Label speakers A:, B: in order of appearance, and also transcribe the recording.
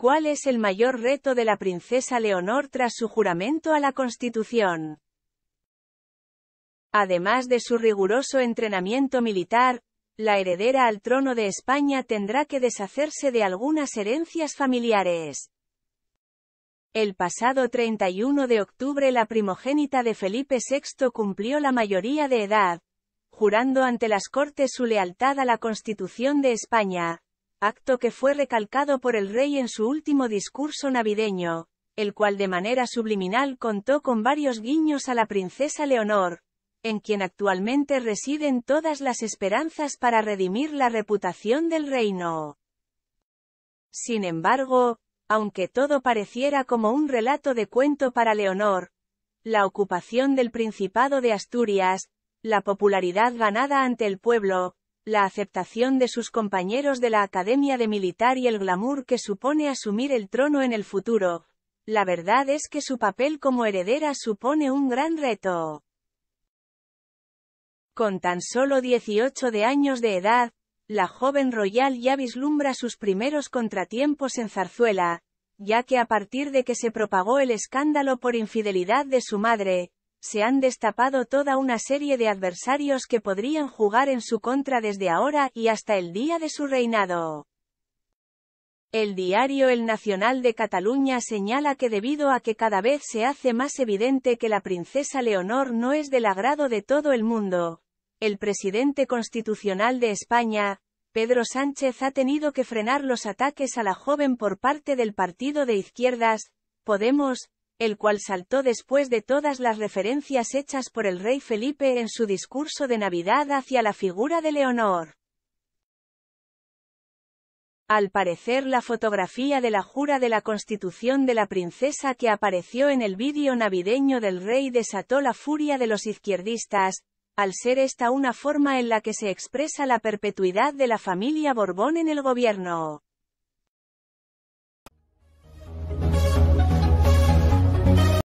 A: ¿Cuál es el mayor reto de la princesa Leonor tras su juramento a la Constitución? Además de su riguroso entrenamiento militar, la heredera al trono de España tendrá que deshacerse de algunas herencias familiares. El pasado 31 de octubre la primogénita de Felipe VI cumplió la mayoría de edad, jurando ante las Cortes su lealtad a la Constitución de España, acto que fue recalcado por el rey en su último discurso navideño, el cual de manera subliminal contó con varios guiños a la princesa Leonor, en quien actualmente residen todas las esperanzas para redimir la reputación del reino. Sin embargo, aunque todo pareciera como un relato de cuento para Leonor, la ocupación del Principado de Asturias, la popularidad ganada ante el pueblo, la aceptación de sus compañeros de la Academia de Militar y el glamour que supone asumir el trono en el futuro, la verdad es que su papel como heredera supone un gran reto. Con tan solo 18 de años de edad, la joven royal ya vislumbra sus primeros contratiempos en Zarzuela, ya que a partir de que se propagó el escándalo por infidelidad de su madre, se han destapado toda una serie de adversarios que podrían jugar en su contra desde ahora y hasta el día de su reinado. El diario El Nacional de Cataluña señala que debido a que cada vez se hace más evidente que la princesa Leonor no es del agrado de todo el mundo, el presidente constitucional de España, Pedro Sánchez ha tenido que frenar los ataques a la joven por parte del partido de izquierdas, Podemos, el cual saltó después de todas las referencias hechas por el rey Felipe en su discurso de Navidad hacia la figura de Leonor. Al parecer la fotografía de la jura de la constitución de la princesa que apareció en el vídeo navideño del rey desató la furia de los izquierdistas, al ser esta una forma en la que se expresa la perpetuidad de la familia Borbón en el gobierno.